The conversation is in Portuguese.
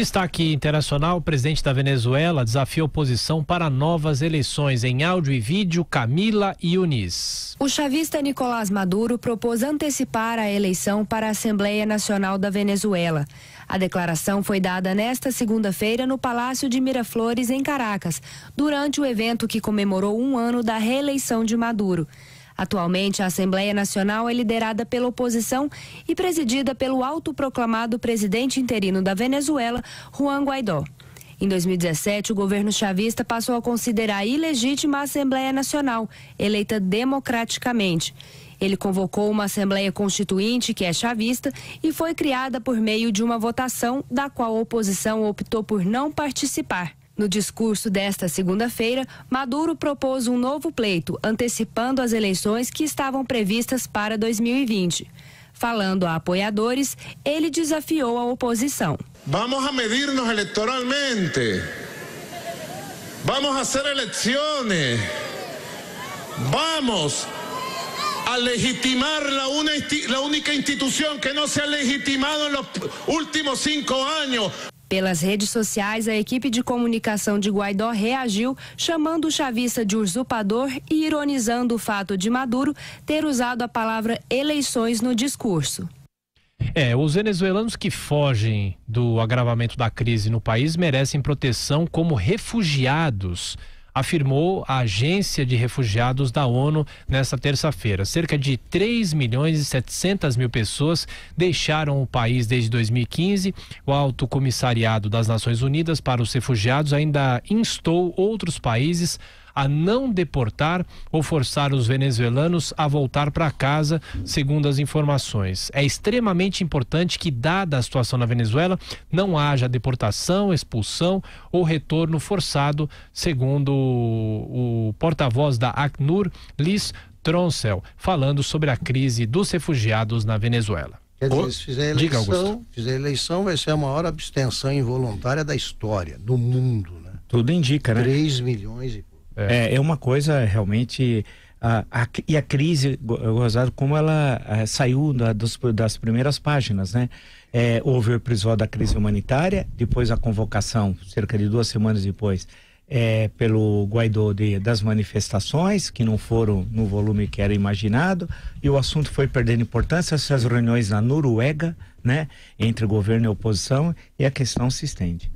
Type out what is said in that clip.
Destaque internacional: o presidente da Venezuela desafia a oposição para novas eleições. Em áudio e vídeo, Camila e Yunis. O chavista Nicolás Maduro propôs antecipar a eleição para a Assembleia Nacional da Venezuela. A declaração foi dada nesta segunda-feira no Palácio de Miraflores, em Caracas, durante o evento que comemorou um ano da reeleição de Maduro. Atualmente, a Assembleia Nacional é liderada pela oposição e presidida pelo autoproclamado presidente interino da Venezuela, Juan Guaidó. Em 2017, o governo chavista passou a considerar ilegítima a Assembleia Nacional, eleita democraticamente. Ele convocou uma Assembleia Constituinte, que é chavista, e foi criada por meio de uma votação da qual a oposição optou por não participar. No discurso desta segunda-feira, Maduro propôs um novo pleito, antecipando as eleições que estavam previstas para 2020. Falando a apoiadores, ele desafiou a oposição. Vamos a medir-nos Vamos a hacer elecciones. Vamos a legitimar la, una, la única institución que no se ha legitimado en los últimos cinco años. Pelas redes sociais, a equipe de comunicação de Guaidó reagiu, chamando o chavista de usurpador e ironizando o fato de Maduro ter usado a palavra eleições no discurso. É, os venezuelanos que fogem do agravamento da crise no país merecem proteção como refugiados afirmou a Agência de Refugiados da ONU nesta terça-feira. Cerca de 3 milhões e 700 mil pessoas deixaram o país desde 2015. O Alto Comissariado das Nações Unidas para os Refugiados ainda instou outros países a não deportar ou forçar os venezuelanos a voltar para casa, segundo as informações. É extremamente importante que, dada a situação na Venezuela, não haja deportação, expulsão ou retorno forçado, segundo o, porta-voz da Acnur, Liz Troncel, falando sobre a crise dos refugiados na Venezuela. Quer dizer, se fizer eleição, fizer eleição, vai ser a maior abstenção involuntária da história, do mundo. Né? Tudo indica, né? 3 milhões e é. é, é uma coisa realmente. A, a, e a crise, Rosado, como ela a, é, saiu da, dos, das primeiras páginas, né? É, houve o episódio da crise humanitária, depois a convocação, cerca de duas semanas depois, é, pelo Guaidó de, das manifestações, que não foram no volume que era imaginado, e o assunto foi perdendo importância, essas reuniões na Noruega, né, entre governo e oposição, e a questão se estende.